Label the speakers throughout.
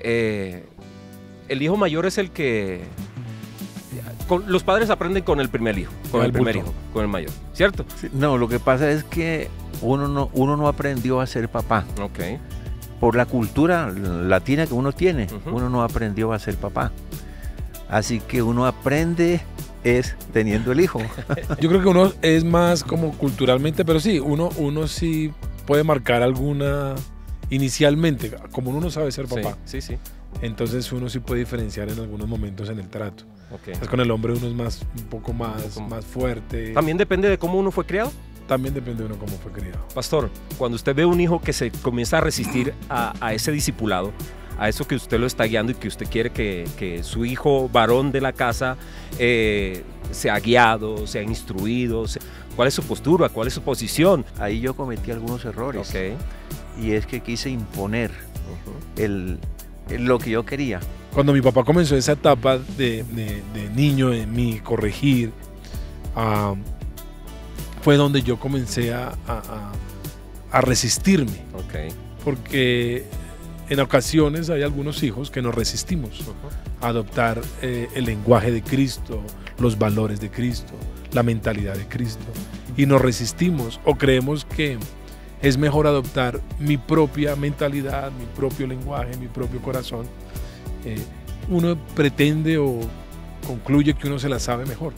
Speaker 1: Eh, el hijo mayor es el que... los padres aprenden con el primer hijo, con el, primer hijo, con el mayor,
Speaker 2: ¿cierto? no, lo que pasa es que uno no, uno no aprendió a ser papá. Ok. Por la cultura latina que uno tiene, uno no aprendió a ser papá. Así que uno aprende es teniendo el hijo. Yo creo que uno es más como culturalmente, pero sí, uno,
Speaker 3: uno sí puede marcar alguna Inicialmente, como uno no sabe ser papá, entonces uno sí puede diferenciar en algunos momentos en el trato. Pues con el hombre uno es más, un poco más, más fuerte. ¿También depende de cómo uno fue criado? También depende de uno cómo fue criado.
Speaker 1: Pastor, cuando usted ve un hijo que se comienza a resistir a, ese discipulado, a eso que usted lo está guiando y que usted quiere que, su hijo varón de la casa eh, sea guiado, sea instruido? ¿Cuál es su postura? ¿Cuál es su posición? Ahí yo
Speaker 2: cometí algunos errores. Okay y es que quise imponer el, lo que yo quería.
Speaker 3: Cuando mi papá comenzó esa etapa de, de, niño en mí, corregir, ah, fue donde yo comencé a, a, resistirme. Porque en ocasiones hay algunos hijos que nos resistimos a adoptar eh, el lenguaje de Cristo, los valores de Cristo, la mentalidad de Cristo. Y nos resistimos o creemos que es mejor adoptar mi propia mentalidad, mi propio lenguaje, mi propio corazón. Eh, uno pretende o concluye que uno se la sabe mejor.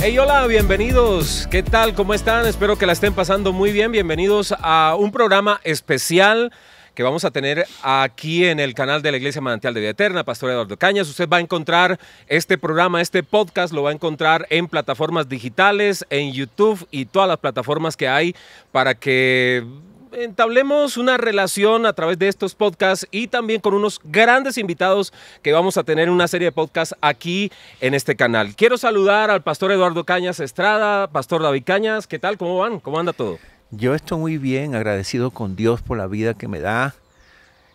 Speaker 1: Hey, hola, bienvenidos. ¿Qué tal? ¿Cómo están? Espero que la estén pasando muy bien. Bienvenidos a un programa especial que vamos a tener aquí en el canal de la Iglesia Manantial de Vida Eterna, Pastor Eduardo Cañas. Usted va a encontrar este programa, este podcast, lo va a encontrar en plataformas digitales, en YouTube y todas las plataformas que hay para que entablemos una relación a través de estos podcasts y también con unos grandes invitados que vamos a tener en una serie de podcasts aquí en este canal. Quiero saludar al pastor Eduardo Cañas Estrada, pastor David Cañas, ¿qué tal? ¿Cómo van? ¿Cómo anda todo?
Speaker 2: Yo estoy muy bien, agradecido con Dios por la vida que me da,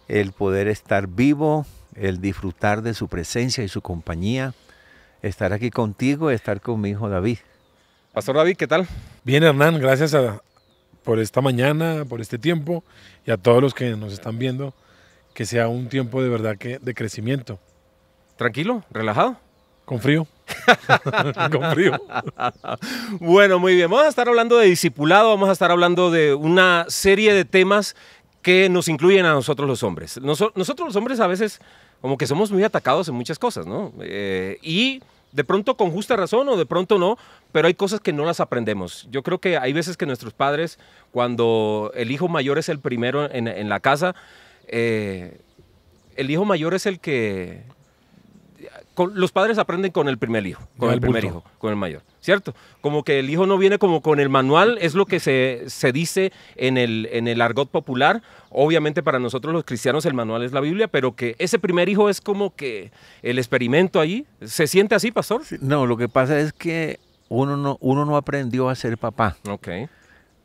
Speaker 2: el poder estar vivo, el disfrutar de su presencia y su compañía, estar aquí contigo, estar con mi hijo David. Pastor David,
Speaker 3: ¿qué tal? Bien, Hernán, gracias por esta mañana, por este tiempo y a todos los que nos están viendo, que sea un tiempo de verdad que de crecimiento. ¿Tranquilo? ¿Relajado? Con frío.
Speaker 1: bueno, muy bien. Vamos a estar hablando de discipulado, vamos a estar hablando de una serie de temas que nos incluyen a nosotros los hombres. nosotros los hombres a veces como que somos muy atacados en muchas cosas, ¿no? Eh, y de pronto con justa razón o de pronto no, pero hay cosas que no las aprendemos. Yo creo que hay veces que nuestros padres, cuando el hijo mayor es el primero en, la casa, eh, el hijo mayor es el que los padres aprenden con el primer hijo, con el, primer hijo, con el mayor, ¿cierto? Como que el hijo no viene como con el manual, es lo que se, se, dice en el, en el argot popular. Obviamente para nosotros los cristianos el manual es la Biblia, pero que ese primer hijo es como que el
Speaker 2: experimento ahí, ¿Se siente así, pastor? No, lo que pasa es que uno no, uno no aprendió a ser papá. Ok.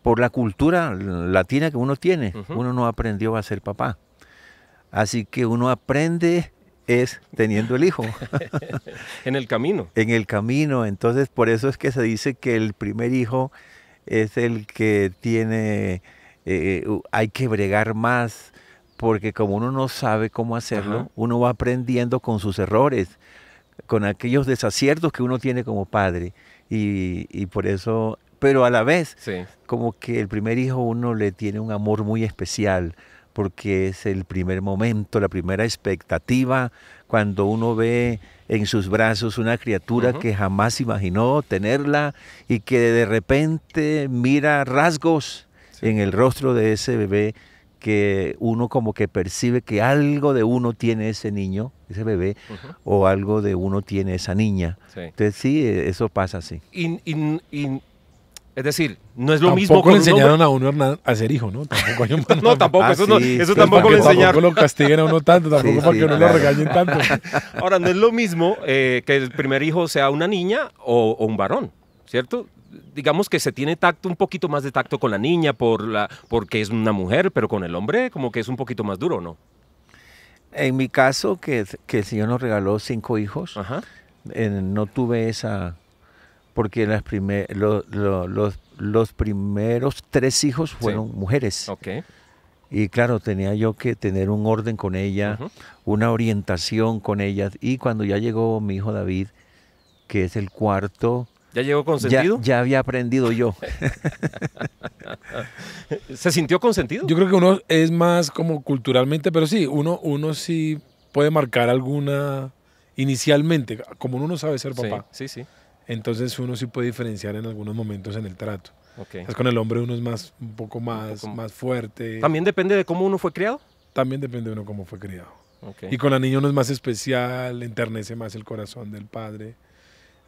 Speaker 2: Por la cultura latina que uno tiene, uno no aprendió a ser papá. Así que uno aprende es teniendo el hijo. en el camino. En el camino. Entonces, por eso es que se dice que el primer hijo es el que tiene, eh, hay que bregar más, porque como uno no sabe cómo hacerlo, uno va aprendiendo con sus errores, con aquellos desaciertos que uno tiene como padre. Y, y por eso, pero a la vez, como que el primer hijo uno le tiene un amor muy especial, porque es el primer momento, la primera expectativa, cuando uno ve en sus brazos una criatura que jamás imaginó tenerla y que de repente mira rasgos en el rostro de ese bebé que uno como que percibe que algo de uno tiene ese niño, ese bebé, o algo de uno tiene esa niña. Entonces sí, e, eso pasa así.
Speaker 1: Es decir, no es lo mismo que. le enseñaron a
Speaker 2: uno a ser hijo, ¿no? Tampoco No, tampoco, ah, eso,
Speaker 3: eso tampoco le enseñaron. Tampoco lo castiguen a uno tanto, tampoco porque para que no lo regañen tanto.
Speaker 1: Ahora, no es lo mismo eh, que el primer hijo sea una niña o, un varón, ¿cierto? digamos que se tiene tacto, un poquito más de tacto con la niña por la, porque es una mujer, pero con el hombre
Speaker 2: como que es un poquito más duro, ¿no? En mi caso, que, que el Señor nos regaló cinco hijos, eh, no tuve esa porque las primer, los, primeros tres hijos fueron mujeres. Okay. Y claro, tenía yo que tener un orden con ella, una orientación con ellas. Y cuando ya llegó mi hijo David, que es el cuarto, ¿Ya llegó consentido? Ya, había aprendido yo. ¿Se sintió consentido? Yo creo que uno es más
Speaker 3: como culturalmente, pero sí, uno, uno sí puede marcar alguna inicialmente, como uno no sabe ser papá. sí, sí. Entonces uno sí puede diferenciar en algunos momentos en el trato. con el hombre uno es más, un poco más, más fuerte. ¿También depende de cómo uno fue criado? También depende de uno cómo fue criado. Y con la niña uno es más especial, enternece más el corazón del padre.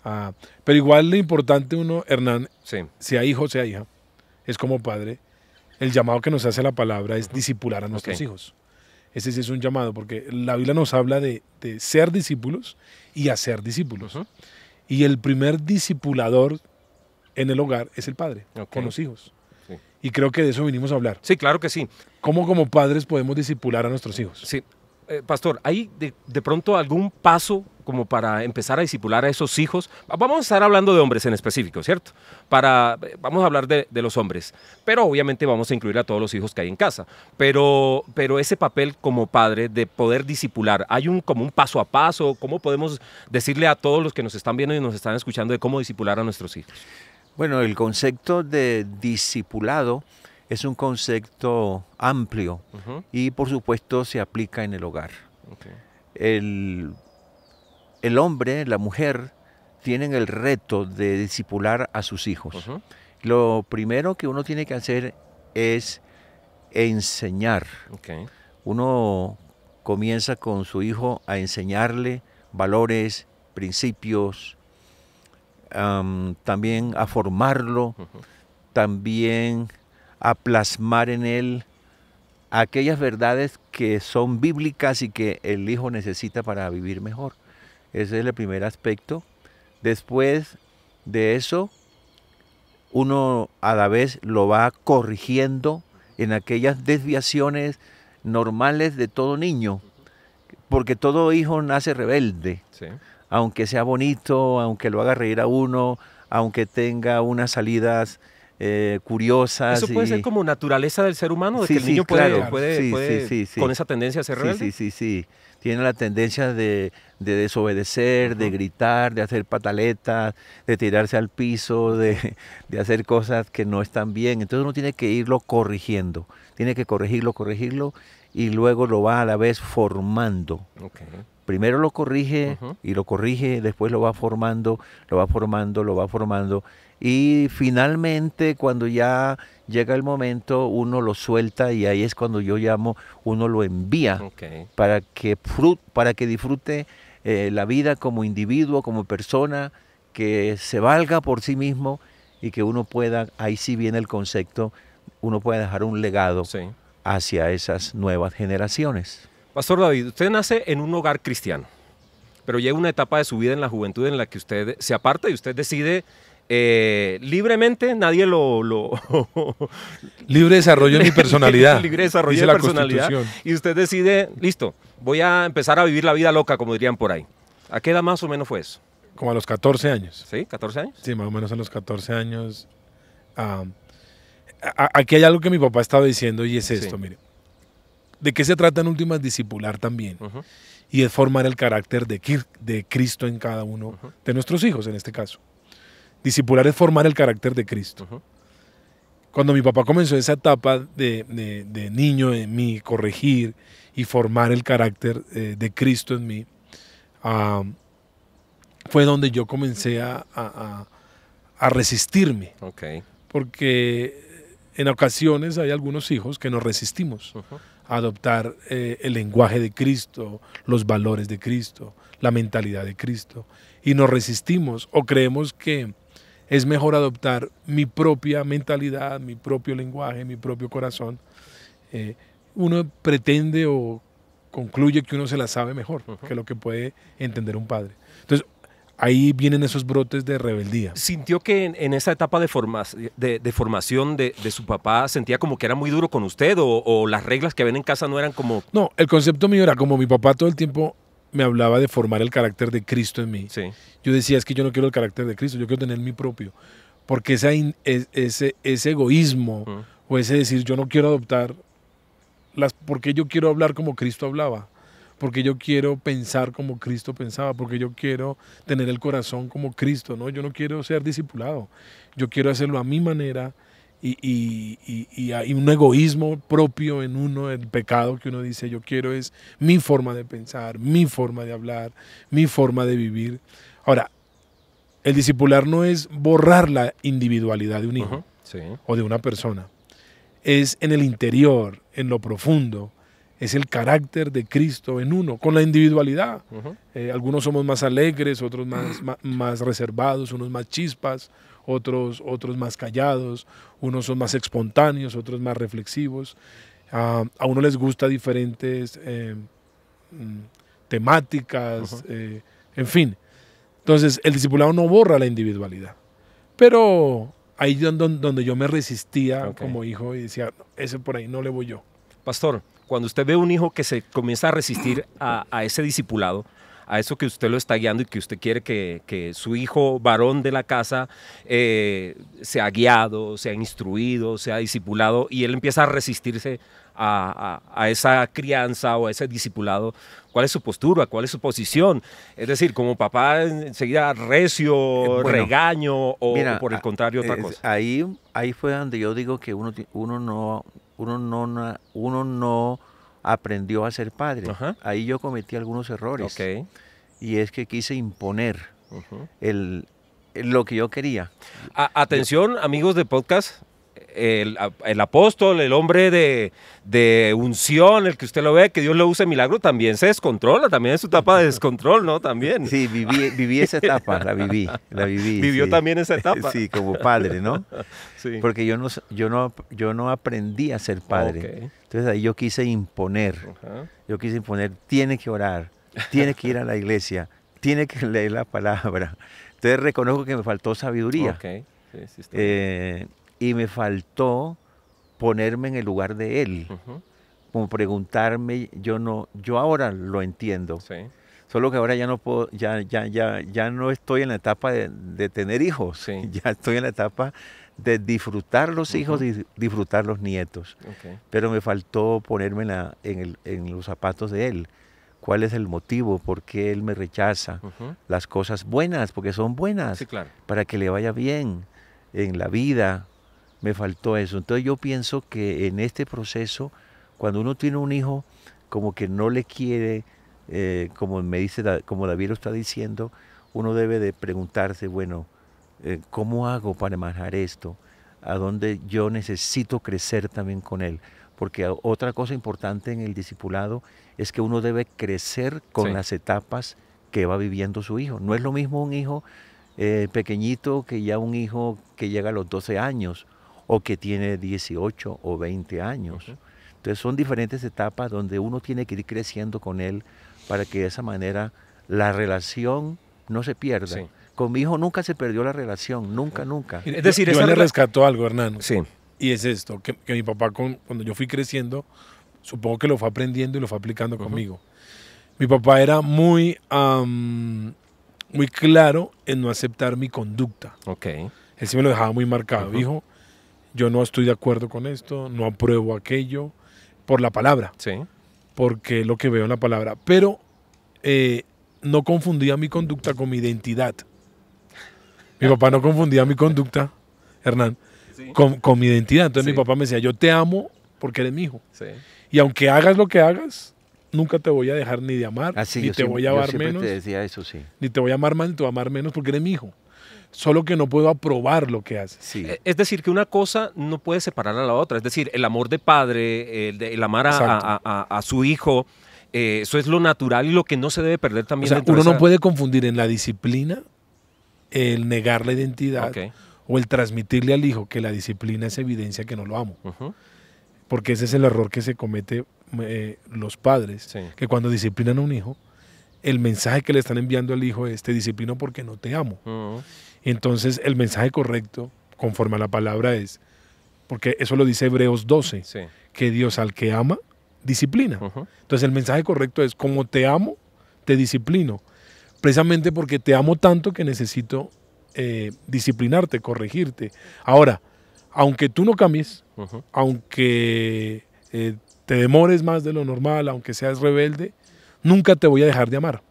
Speaker 3: Ah, pero igual lo importante uno, Hernán, sí. sea hijo, sea hija, es como padre, el llamado que nos hace la palabra es disipular a nuestros hijos. Ese sí es un llamado, porque la Biblia nos habla de, ser discípulos y hacer discípulos. Y el primer discipulador en el hogar es el padre, con los hijos. Y creo que de eso vinimos a hablar. Sí, claro que sí. ¿Cómo como padres
Speaker 1: podemos disipular a nuestros hijos? Sí, eh, pastor, ¿hay de, pronto algún paso como para empezar a disipular a esos hijos? Vamos a estar hablando de hombres en específico, ¿cierto? Para, eh, vamos a hablar de, los hombres, pero obviamente vamos a incluir a todos los hijos que hay en casa. Pero, pero ese papel como padre de poder disipular, ¿hay un, como un paso a paso? ¿Cómo podemos
Speaker 2: decirle a todos los que nos están viendo y nos están escuchando de cómo disipular a nuestros hijos? Bueno, el concepto de discipulado es un concepto amplio y por supuesto se aplica en el hogar. El, hombre, la mujer, tienen el reto de discipular a sus hijos. Lo primero que uno tiene que hacer es enseñar. Uno comienza con su hijo a enseñarle valores, principios, también a formarlo, también a plasmar en él aquellas verdades que son bíblicas y que el hijo necesita para vivir mejor. Ese es el primer aspecto. Después de eso, uno a la vez lo va corrigiendo en aquellas desviaciones normales de todo niño, porque todo hijo nace rebelde, aunque sea bonito, aunque lo haga reír a uno, aunque tenga unas salidas eh, curiosas. Eso puede ser
Speaker 1: como naturaleza del ser humano, de que el niño puede, claro. con esa tendencia a ser Sí,
Speaker 2: sí, sí. Tiene la tendencia de, desobedecer, de gritar, de hacer pataletas, de tirarse al piso, de, hacer cosas que no están bien. Entonces uno tiene que irlo corrigiendo, tiene que corregirlo, corregirlo y luego lo va a la vez formando. primero lo corrige y lo corrige, después lo va formando, lo va formando, lo va formando y finalmente, cuando ya llega el momento, uno lo suelta y ahí es cuando yo llamo, uno lo envía para, que para que disfrute eh, la vida como individuo, como persona, que se valga por sí mismo y que uno pueda, ahí sí viene el concepto, uno pueda dejar un legado hacia esas nuevas generaciones.
Speaker 1: Pastor David, usted nace en un hogar cristiano, pero llega una etapa de su vida en la juventud en la que usted se aparta y usted decide eh, libremente, nadie lo... libre desarrollo de mi personalidad. libre desarrollo de la personalidad. Y usted decide, listo, voy a empezar a vivir la vida loca, como dirían por ahí. ¿A qué edad más o menos fue eso?
Speaker 3: Como a los 14 años.
Speaker 1: ¿Sí? ¿14 años?
Speaker 3: Sí, más o menos a los 14 años. aquí hay algo que mi papá estaba diciendo y es esto, mire. ¿De qué se trata en últimas discipular también? Y es formar el carácter de, de Cristo en cada uno de nuestros hijos, en este caso. Discipular es formar el carácter de Cristo. Cuando mi papá comenzó esa etapa de, niño en mí, corregir y formar el carácter eh, de Cristo en mí, fue donde yo comencé a, resistirme. Porque en ocasiones hay algunos hijos que nos resistimos. a adoptar eh, el lenguaje de Cristo, los valores de Cristo, la mentalidad de Cristo. Y nos resistimos o creemos que es mejor adoptar mi propia mentalidad, mi propio lenguaje, mi propio corazón. Eh, uno pretende o concluye que uno se la sabe mejor que lo que puede entender un padre. Entonces, ahí vienen esos brotes de rebeldía. ¿Sintió
Speaker 1: que en, esa etapa de, formación de, su papá sentía como que era muy duro con usted o, las reglas que ven en casa no eran como...
Speaker 3: No, el concepto mío era como mi papá todo el tiempo me hablaba de formar el carácter de Cristo en mí. Yo decía, es que yo no quiero el carácter de Cristo, yo quiero tener mi propio. Porque esa ese, ese egoísmo o ese decir, yo no quiero adoptar, las, porque yo quiero hablar como Cristo hablaba, porque yo quiero pensar como Cristo pensaba, porque yo quiero tener el corazón como Cristo, ¿no? Yo no quiero ser discipulado, yo quiero hacerlo a mi manera, y, y, y, hay un egoísmo propio en uno, el pecado que uno dice yo quiero es mi forma de pensar, mi forma de hablar, mi forma de vivir. Ahora, el discipular no es borrar la individualidad de un hijo o de una persona, es en el interior, en lo profundo, es el carácter de Cristo en uno, con la individualidad. Eh, algunos somos más alegres, otros más, reservados, unos más chispas, otros, otros más callados, unos son más espontáneos, otros más reflexivos. a uno les gusta diferentes eh, mm, temáticas, eh, en fin. Entonces, el discipulado no borra la individualidad, pero ahí donde, donde yo me resistía como hijo y decía, ese por ahí no le voy yo.
Speaker 1: Pastor, cuando usted ve un hijo que se comienza a resistir a, ese discipulado, a eso que usted lo está guiando y que usted quiere que, su hijo varón de la casa eh, sea guiado, sea instruido, sea discipulado, y él empieza a resistirse a, esa crianza o a ese discipulado, cuál es su postura, cuál es su posición. Es decir, como
Speaker 2: papá enseguida recio, eh, regaño o, por el contrario otra cosa. Ahí, ahí fue donde yo digo que uno, uno no, uno no, uno no aprendió a ser padre. Ahí yo cometí algunos errores. Y es que quise imponer el, lo que yo quería. atención, amigos
Speaker 1: de podcast, el, apóstol, el hombre de, unción, el que usted lo ve, que Dios lo use milagro, también se descontrola, también es su etapa de descontrol, ¿no? También. Sí,
Speaker 2: viví, viví esa etapa, la viví, la viví. Vivió también esa etapa. Sí, como padre, ¿no? Sí. Porque yo no, yo no, yo no aprendí a ser padre. Entonces ahí yo quise imponer, yo quise imponer, tiene que orar, tiene que ir a la iglesia, tiene que leer la palabra. Entonces reconozco que me faltó sabiduría. Ok, Sí, sí, eh, y me faltó ponerme en el lugar de él. Como preguntarme, yo no, yo ahora lo entiendo. Solo que ahora ya no puedo, ya, ya, ya, ya no estoy en la etapa de, tener hijos. Ya estoy en la etapa de disfrutar los hijos y disfrutar los nietos. Pero me faltó ponerme en, la, en, los zapatos de él. ¿Cuál es el motivo? ¿Por qué él me rechaza? Las cosas buenas, porque son buenas. Para que le vaya bien en la vida, me faltó eso. Entonces yo pienso que en este proceso, cuando uno tiene un hijo, como que no le quiere, eh, como me dice, como David lo está diciendo, uno debe de preguntarse, bueno, eh, ¿cómo hago para manejar esto? ¿A dónde yo necesito crecer también con él? Porque otra cosa importante en el discipulado es que uno debe crecer con las etapas que va viviendo su hijo. No es lo mismo un hijo eh, pequeñito que ya un hijo que llega a los 12 años o que tiene 18 o 20 años. Entonces son diferentes etapas donde uno tiene que ir creciendo con él para que de esa manera la relación no se pierda. Con mi hijo nunca se perdió la relación, nunca, nunca. Es decir, yo, le rescató
Speaker 3: algo, Hernán. Sí. Y es esto, que, mi papá cuando yo fui creciendo, supongo que lo fue aprendiendo y lo fue aplicando conmigo. Mi papá era muy, muy claro en no aceptar mi conducta. Ok. Él me lo dejaba muy marcado. Hijo, yo no estoy de acuerdo con esto, no apruebo aquello, por la palabra. Porque lo que veo en la palabra. Pero eh, no confundía mi conducta con mi identidad. Mi papá no confundía mi conducta, Hernán, con, mi identidad. Entonces mi papá me decía, yo te amo porque eres mi hijo. Y aunque hagas lo que hagas, nunca te voy a dejar ni de amar, ah, ni te voy a amar menos. Te decía eso, sí. Ni te voy a amar más, ni te voy a amar menos porque eres mi hijo solo que no puedo aprobar lo que hace. Eh,
Speaker 1: es decir, que una cosa no puede separar a la otra. Es decir, el amor de padre, el, amar a, su hijo, eh, eso es lo natural y lo que no se debe perder también. O uno no puede
Speaker 3: confundir en la disciplina el negar la identidad o el transmitirle al hijo que la disciplina es evidencia que no lo amo. Porque ese es el error que se comete eh, los padres, que cuando disciplinan a un hijo, el mensaje que le están enviando al hijo es te disciplino porque no te amo. Entonces el mensaje correcto, conforme a la palabra, es, porque eso lo dice Hebreos 12, que Dios al que ama, disciplina. Entonces el mensaje correcto es, como te amo, te disciplino. Precisamente porque te amo tanto que necesito eh, disciplinarte, corregirte. Ahora, aunque tú no cambies, aunque eh, te demores más de lo normal, aunque seas rebelde, nunca te voy a dejar de amar.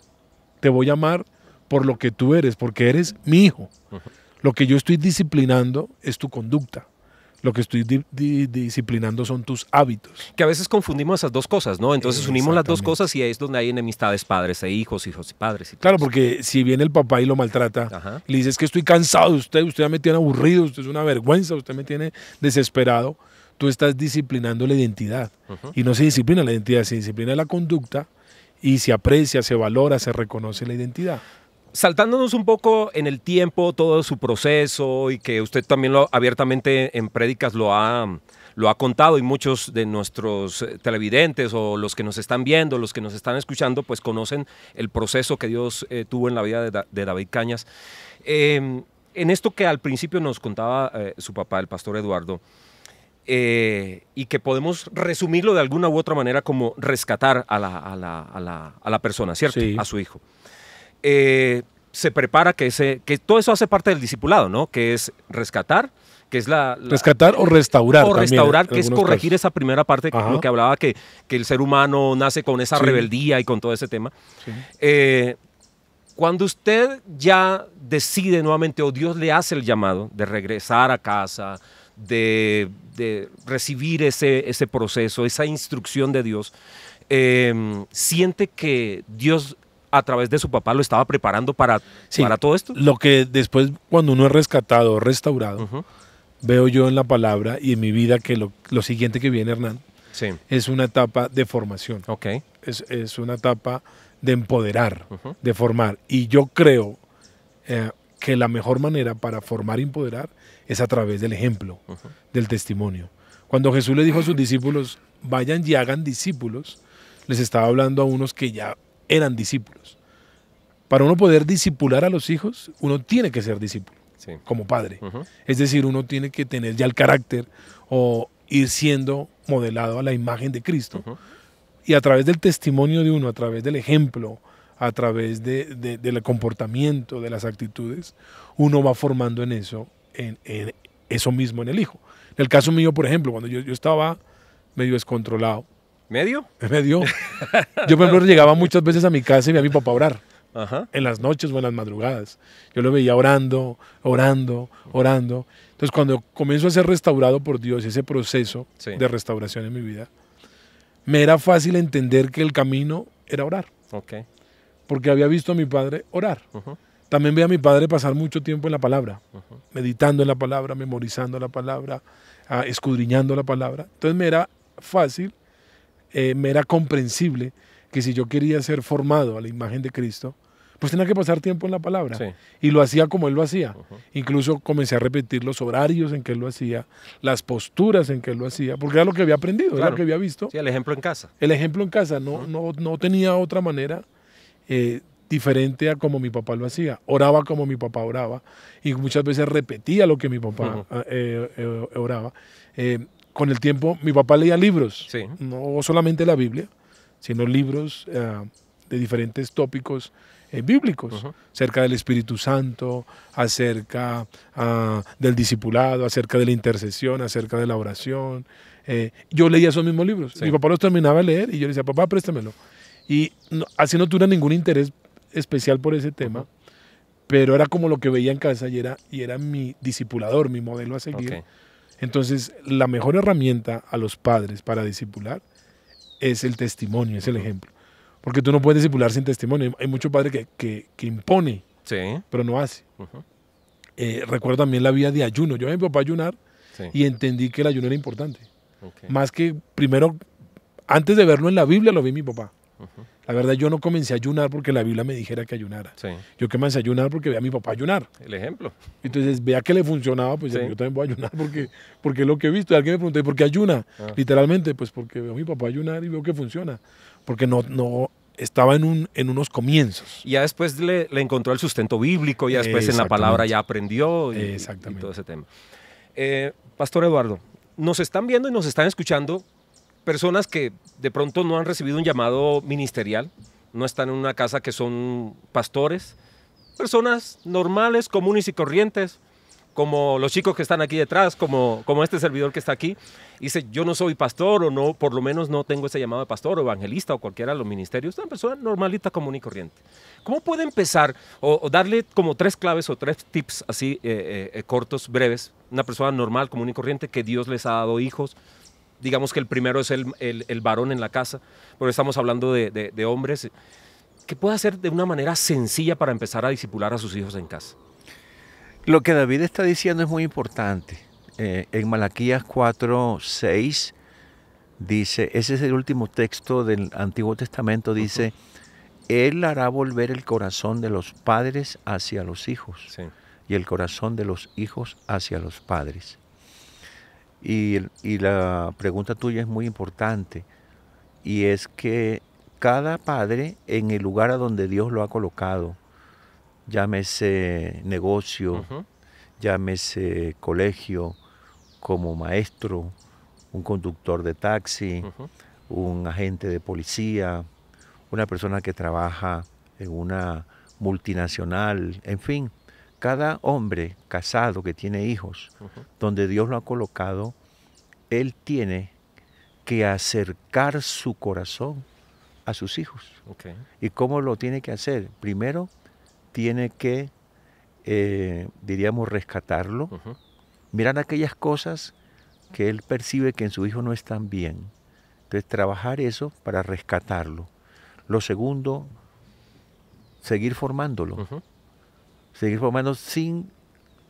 Speaker 3: Te voy a amar por lo que tú eres, porque eres mi hijo. Lo que yo estoy disciplinando es tu conducta. Lo que estoy disciplinando son tus hábitos.
Speaker 1: Que a veces confundimos esas dos cosas, ¿no? Entonces unimos las dos cosas y ahí es donde hay enemistades padres e hijos, hijos y padres. claro, porque si
Speaker 3: viene el papá y lo maltrata, le dices que estoy cansado usted, usted me tiene aburrido, usted es una vergüenza, usted me tiene desesperado, tú estás disciplinando la identidad. Y no se disciplina la identidad, se disciplina la conducta y se aprecia, se valora, se reconoce la identidad
Speaker 1: saltándonos un poco en el tiempo todo su proceso y que usted también lo, abiertamente en prédicas lo ha, lo ha contado y muchos de nuestros eh, televidentes o los que nos están viendo, los que nos están escuchando, pues conocen el proceso que Dios eh, tuvo en la vida de, David Cañas. Em, en esto que al principio nos contaba eh, su papá, el pastor Eduardo, y que podemos resumirlo de alguna u otra manera como rescatar a la, persona, ¿cierto? A su hijo. Eh, se prepara que, que todo eso hace parte del discipulado, ¿no? Que es rescatar, que es la... rescatar o restaurar. O restaurar, que es corregir esa primera parte, lo que hablaba, que, que, el ser humano nace con esa rebeldía y con todo ese tema. Eh, cuando usted ya decide nuevamente, o Dios le hace el llamado de regresar a casa, de, recibir ese, ese proceso, esa instrucción de Dios, eh, siente que Dios a través de su papá lo estaba preparando para, para todo esto. Lo que después,
Speaker 3: cuando uno es rescatado, restaurado, veo yo en la palabra y en mi vida que lo, siguiente que viene, Hernán, es una etapa de formación. Es, una etapa de empoderar, de formar. Y yo creo eh, que la mejor manera para formar y empoderar es a través del ejemplo, del testimonio. Cuando Jesús le dijo a sus discípulos, vayan y hagan discípulos, les estaba hablando a unos que ya eran discípulos. Para uno poder discipular a los hijos, uno tiene que ser discípulo, como padre. Es decir, uno tiene que tener ya el carácter o ir siendo modelado a la imagen de Cristo. Y a través del testimonio de uno, a través del ejemplo, a través del comportamiento, de las actitudes, uno va formando en eso, en, eso mismo en el hijo. En el caso mío, por ejemplo, cuando yo estaba medio descontrolado, ¿Medio? Medio. Yo, por ejemplo, llegaba muchas veces a mi casa y veía a mi papá orar. En las noches o en las madrugadas. Yo lo veía orando, orando, orando. Entonces, cuando comienzo a ser restaurado por Dios, ese proceso de restauración en mi vida, me era fácil entender que el camino era orar. Porque había visto a mi padre orar. También veía a mi padre pasar mucho tiempo en la palabra, meditando en la palabra, memorizando la palabra, ah, escudriñando la palabra. Entonces me era fácil eh, me era comprensible que si yo quería ser formado a la imagen de Cristo, pues tenía que pasar tiempo en la palabra. Y lo hacía como él lo hacía. Incluso comencé a repetir los horarios en que él lo hacía, las posturas en que él lo hacía, porque era lo que había aprendido, era lo que había visto. y el ejemplo en casa. El ejemplo en casa, no, tenía otra manera eh, diferente a como mi papá lo hacía. Oraba como mi papá oraba y muchas veces repetía lo que mi papá eh, oraba con el tiempo, mi papá leía libros, no solamente la Biblia, sino libros eh, de diferentes tópicos eh, bíblicos, acerca del Espíritu Santo, acerca ah, del discipulado, acerca de la intercesión, acerca de la oración. Eh, yo leía esos mismos libros. Mi papá los terminaba de leer y yo le decía, papá, préstamelo. Y así no tuve ningún interés especial por ese tema, pero era como lo que veía en casa y era, mi discipulador, mi modelo a seguir. Entonces, la mejor herramienta a los padres para discipular es el testimonio, es el ejemplo. Porque tú no puedes disipular sin testimonio. Hay muchos padres que, que, impone, pero no hace. Eh, recuerdo también la vida de ayuno. Yo vi a mi papá ayunar y entendí que el ayuno era importante. Más que primero, antes de verlo en la Biblia, lo vi mi papá. La verdad, yo no comencé a ayunar porque la Biblia me dijera que ayunara. Yo comencé a ayunar porque veía a mi papá ayunar. El ejemplo. Entonces, vea que le funcionaba, pues yo también voy a ayunar porque, porque es lo que he visto. Y alguien me preguntó, ¿por qué ayuna? Ah. Literalmente, pues porque veo a mi papá ayunar y veo que funciona. Porque no, no, estaba en, un, en unos comienzos.
Speaker 1: Y ya después le, encontró el sustento bíblico, ya después en la palabra ya aprendió y, todo ese tema. Eh, Pastor Eduardo, nos están viendo y nos están escuchando personas que de pronto no han recibido un llamado ministerial, no están en una casa que son pastores, personas normales, comunes y corrientes, como los chicos que están aquí detrás, como, como este servidor que está aquí, dice, yo no soy pastor o no, por lo menos no tengo ese llamado de pastor o evangelista o cualquiera de los ministerios, una persona normalita, común y corriente. ¿Cómo puede empezar o, darle como tres claves o tres tips así eh, eh, eh, cortos, breves, una persona normal, común y corriente, que Dios les ha dado hijos, digamos que el primero es el, varón en la casa, pero estamos hablando de, hombres. ¿Qué puede hacer de una manera sencilla para empezar a disipular a sus hijos en casa?
Speaker 2: Lo que David está diciendo es muy importante. Eh, en Malaquías 4, 6 dice, ese es el último texto del Antiguo Testamento, dice, Él hará volver el corazón de los padres hacia los hijos y el corazón de los hijos hacia los padres. Y, la pregunta tuya es muy importante. Y es que cada padre en el lugar a donde Dios lo ha colocado, llámese negocio, llámese colegio, como maestro, un conductor de taxi, un agente de policía, una persona que trabaja en una multinacional, en fin, cada hombre casado que tiene hijos, donde Dios lo ha colocado, él tiene que acercar su corazón a sus hijos. ¿Y cómo lo tiene que hacer? Primero, tiene que, eh, diríamos, rescatarlo, mirar aquellas cosas que él percibe que en su hijo no están bien. Entonces, trabajar eso para rescatarlo. Lo segundo, seguir formándolo seguir por menos sin,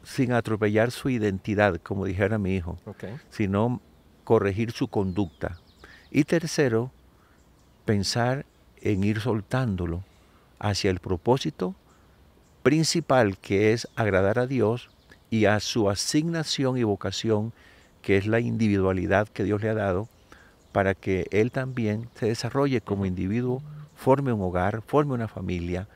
Speaker 2: sin atropellar su identidad, como dijera mi hijo, sino corregir su conducta. Y tercero, pensar en ir soltándolo hacia el propósito principal que es agradar a Dios y a su asignación y vocación que es la individualidad que Dios le ha dado para que él también se desarrolle como individuo, forme un hogar, forme una familia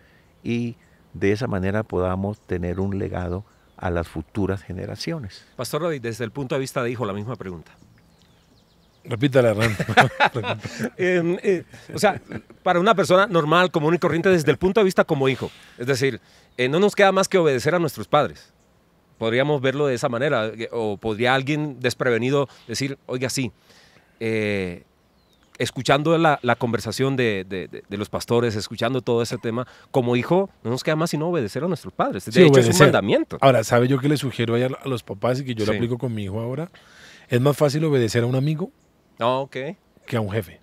Speaker 2: y de esa manera podamos tener un legado a las futuras generaciones.
Speaker 1: Pastor David, desde el punto de vista de hijo, la misma pregunta.
Speaker 2: Repítala, Hernán.
Speaker 1: Em, eh, o sea, para una persona normal, común y corriente, desde el punto de vista como hijo, es decir, eh, no nos queda más que obedecer a nuestros padres. Podríamos verlo de esa manera, eh, o podría alguien desprevenido decir, oiga, sí, escuchando la, conversación de, los pastores, escuchando todo ese tema, como hijo, no nos queda más sino obedecer a nuestros padres. De hecho, es un mandamiento. Ahora,
Speaker 3: ¿sabe yo qué le sugiero a los papás y que yo lo aplico con mi hijo ahora? Es más fácil obedecer a un amigo ah, que a un jefe.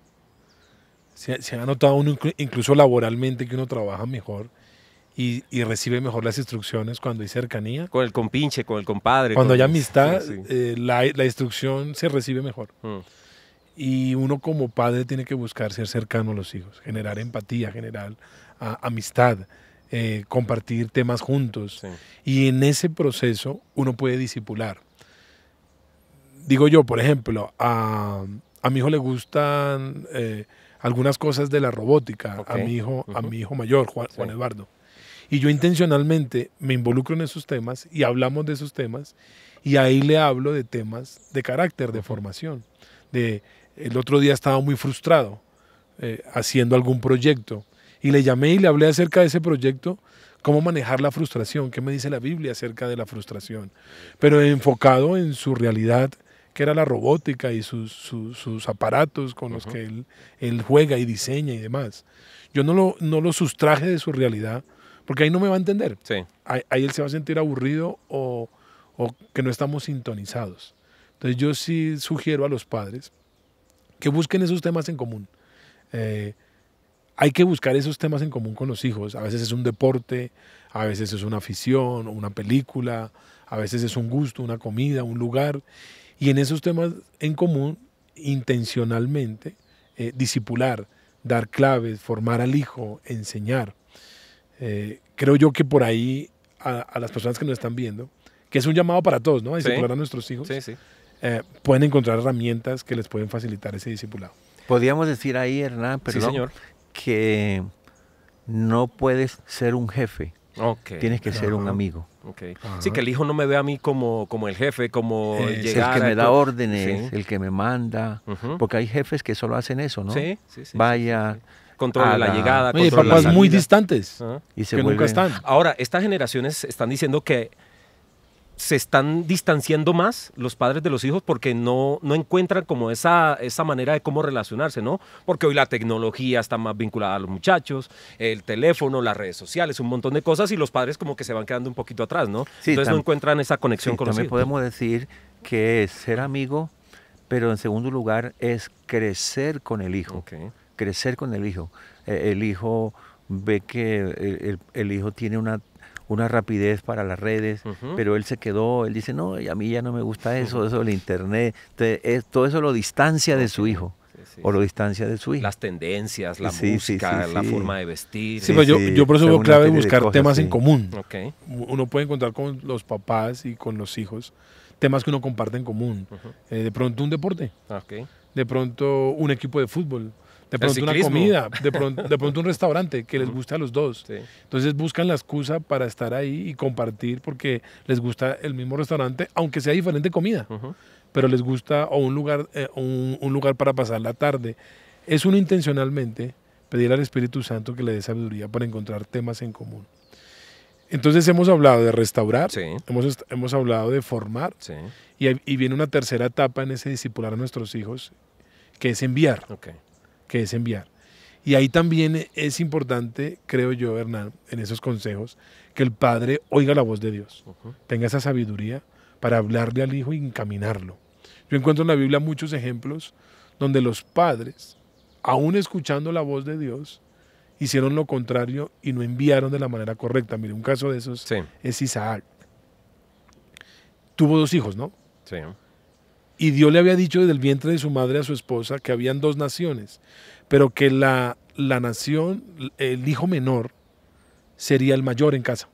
Speaker 3: Se, ha notado uno, incluso laboralmente, que uno trabaja mejor y, recibe mejor las instrucciones cuando hay cercanía.
Speaker 1: Con el compinche, con el compadre. Cuando hay amistad, eh,
Speaker 3: la, instrucción se recibe mejor. Mm. Y uno como padre tiene que buscar ser cercano a los hijos, generar empatía, generar amistad, eh, compartir temas juntos. Y en ese proceso uno puede disipular. Digo yo, por ejemplo, a, mi hijo le gustan eh, algunas cosas de la robótica, a, mi hijo, a mi hijo mayor, Juan, Juan Eduardo. Y yo intencionalmente me involucro en esos temas y hablamos de esos temas y ahí le hablo de temas de carácter, de formación, de el otro día estaba muy frustrado eh, haciendo algún proyecto y le llamé y le hablé acerca de ese proyecto, cómo manejar la frustración, qué me dice la Biblia acerca de la frustración, pero enfocado en su realidad que era la robótica y sus, aparatos con los que él, juega y diseña y demás. Yo no lo, no lo sustraje de su realidad, porque ahí no me va a entender. Sí. Ahí, él se va a sentir aburrido o, o que no estamos sintonizados. Entonces yo sí sugiero a los padres que busquen esos temas en común. Eh, hay que buscar esos temas en común con los hijos. A veces es un deporte, a veces es una afición, una película, a veces es un gusto, una comida, un lugar. Y en esos temas en común, intencionalmente, eh, disipular, dar claves, formar al hijo, enseñar. Eh, creo yo que por ahí a, las personas que nos están viendo, que es un llamado para todos, ¿no? disipular a nuestros hijos. Sí, sí eh, pueden encontrar herramientas que les pueden facilitar ese discipulado.
Speaker 2: Podríamos decir ahí, Hernán, perdón, señor. que no puedes ser un jefe, Okay. Tienes que ser un amigo. Okay. Sí, que
Speaker 1: el hijo no me ve a mí como, como el jefe, como es eh, el que me da órdenes,
Speaker 2: el que me manda, porque hay jefes que solo hacen eso, ¿no? Sí, sí, sí. Vaya. Sí, Controla la, llegada. Hay papás muy distantes. Y que nunca están.
Speaker 1: Ahora, estas generaciones están diciendo que se están distanciando más los padres de los hijos porque no, no encuentran como esa, esa manera de cómo relacionarse, ¿no? Porque hoy la tecnología está más vinculada a los muchachos, el teléfono, las redes sociales, un montón de cosas y los padres como que se van quedando un poquito atrás, ¿no? Entonces no encuentran esa conexión con los hijos. podemos
Speaker 2: decir que es ser amigo, pero en segundo lugar es crecer con el hijo. Crecer con el hijo. Eh, el hijo ve que el hijo tiene una una rapidez para las redes, pero él se quedó, él dice, no, a mí ya no me gusta eso, eso del internet, todo eso lo distancia de su hijo. o lo distancia de su hijo. Las
Speaker 1: tendencias, la música, la forma de vestir. Sí, pero yo, yo, por eso veo clave buscar temas en común.
Speaker 3: Uno puede encontrar con los papás y con los hijos temas que uno comparte en común. Eh, de pronto un deporte. Ah, de pronto un equipo de fútbol de pronto una comida, de pronto, de pronto, un restaurante que les gusta a los dos. Entonces buscan la excusa para estar ahí y compartir porque les gusta el mismo restaurante, aunque sea diferente comida, pero les gusta o un lugar, eh, un, lugar para pasar la tarde. Es uno intencionalmente pedir al Espíritu Santo que le dé sabiduría para encontrar temas en común. Entonces hemos hablado de restaurar, hemos, hemos, hablado de formar, y, viene una tercera etapa en ese discipular a nuestros hijos, que es enviar que es enviar. Y ahí también es importante, creo yo, Hernán, en esos consejos, que el padre oiga la voz de Dios, tenga esa sabiduría para hablarle al hijo y encaminarlo. Yo encuentro en la Biblia muchos ejemplos donde los padres, aún escuchando la voz de Dios, hicieron lo contrario y no enviaron de la manera correcta. Mire, un caso de esos es Isaac. Tuvo dos hijos, ¿no? Sí. Y Dios le había dicho desde el vientre de su madre a su esposa que habían dos naciones, pero que la, la nación, el hijo menor, sería el mayor en casa.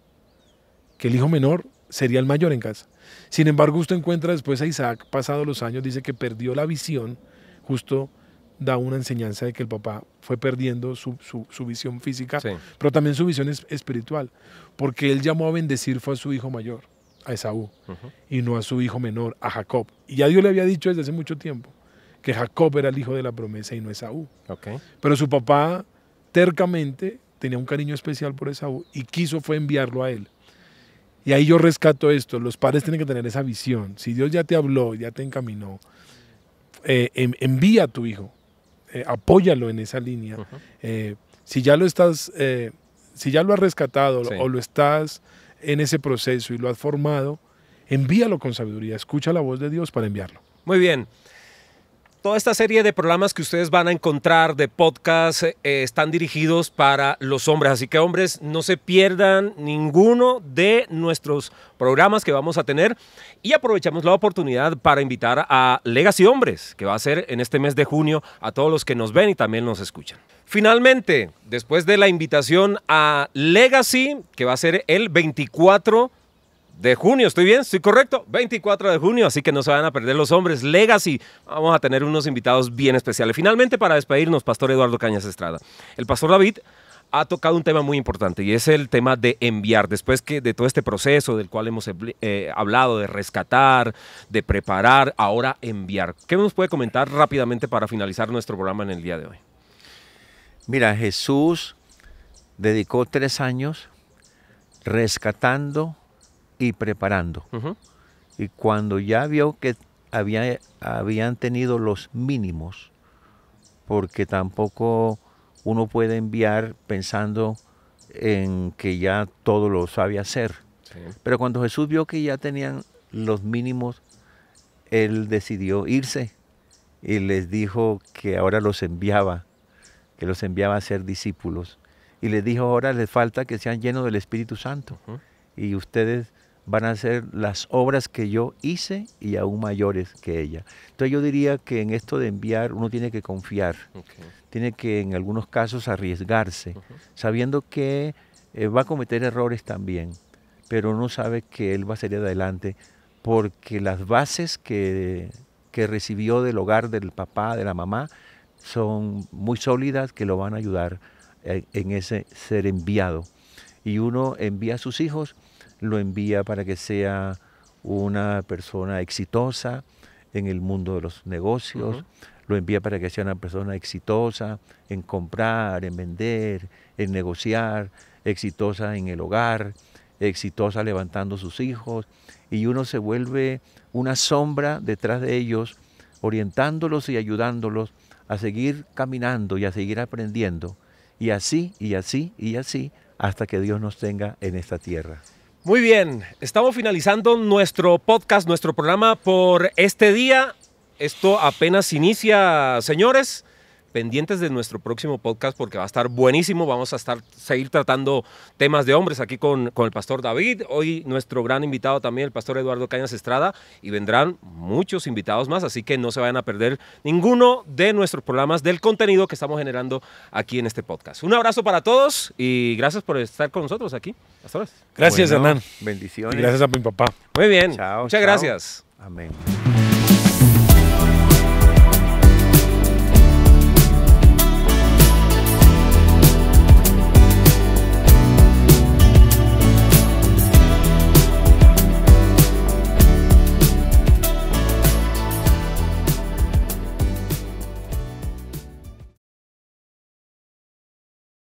Speaker 3: Que el hijo menor sería el mayor en casa. Sin embargo, usted encuentra después a Isaac, pasados los años, dice que perdió la visión, justo da una enseñanza de que el papá fue perdiendo su, visión física, pero también su visión espiritual, porque él llamó a bendecir fue a su hijo mayor a Esaú y no a su hijo menor, a Jacob. Y ya Dios le había dicho desde hace mucho tiempo que Jacob era el hijo de la promesa y no Esaú. Pero su papá tercamente tenía un cariño especial por Esaú y quiso fue enviarlo a él. Y ahí yo rescato esto, los padres tienen que tener esa visión. Si Dios ya te habló, ya te encaminó, eh, envía a tu hijo, eh, apóyalo en esa línea. Eh, si ya lo estás, si ya lo has rescatado o lo estás en ese proceso y lo has formado, envíalo con sabiduría, escucha la voz de Dios para
Speaker 1: enviarlo. Muy bien. Toda esta serie de programas que ustedes van a encontrar de podcast eh, están dirigidos para los hombres, así que hombres no se pierdan ninguno de nuestros programas que vamos a tener y aprovechamos la oportunidad para invitar a Legacy Hombres, que va a ser en este mes de junio a todos los que nos ven y también nos escuchan. Finalmente, después de la invitación a Legacy, que va a ser el 24 de junio, ¿estoy bien? ¿Estoy correcto? 24 de junio, así que no se van a perder los hombres. Legacy, vamos a tener unos invitados bien especiales. Finalmente, para despedirnos, Pastor Eduardo Cañas Estrada. El Pastor David ha tocado un tema muy importante y es el tema de enviar. Después que de todo este proceso del cual hemos eh, hablado, de rescatar, de preparar, ahora enviar. ¿Qué nos puede comentar rápidamente para finalizar nuestro programa en el día de hoy?
Speaker 2: Mira, Jesús dedicó tres años rescatando y preparando. Y cuando ya vio que habían tenido los mínimos, porque tampoco uno puede enviar pensando en que ya todo lo sabe hacer. Pero cuando Jesús vio que ya tenían los mínimos, él decidió irse y les dijo que ahora los enviaba que los enviaba a ser discípulos, y les dijo, ahora les falta que sean llenos del Espíritu Santo, y ustedes van a hacer las obras que yo hice y aún mayores que ella. Entonces yo diría que en esto de enviar uno tiene que confiar, tiene que en algunos casos arriesgarse, sabiendo que eh, va a cometer errores también, pero uno sabe que él va a salir adelante porque las bases que, que recibió del hogar del papá, de la mamá, son muy sólidas que lo van a ayudar en ese ser enviado. Y uno envía a sus hijos, lo envía para que sea una persona exitosa en el mundo de los negocios, lo envía para que sea una persona exitosa en comprar, en vender, en negociar, exitosa en el hogar, exitosa levantando sus hijos, y uno se vuelve una sombra detrás de ellos, orientándolos y ayudándolos a seguir caminando y a seguir aprendiendo. Y así, y así, y así, hasta que Dios nos tenga en esta tierra.
Speaker 1: Muy bien, estamos finalizando nuestro podcast, nuestro programa por este día. Esto apenas inicia, señores pendientes de nuestro próximo podcast porque va a estar buenísimo. Vamos a estar seguir tratando temas de hombres aquí con, con el pastor David. Hoy nuestro gran invitado también, el pastor Eduardo Cañas Estrada, y vendrán muchos invitados más, así que no se vayan a perder ninguno de nuestros programas del contenido que estamos generando aquí en este podcast. Un abrazo para todos y gracias por estar con nosotros aquí. Gracias, Hernán. Bendiciones. gracias a mi papá. Muy bien. Muchas gracias. Amén.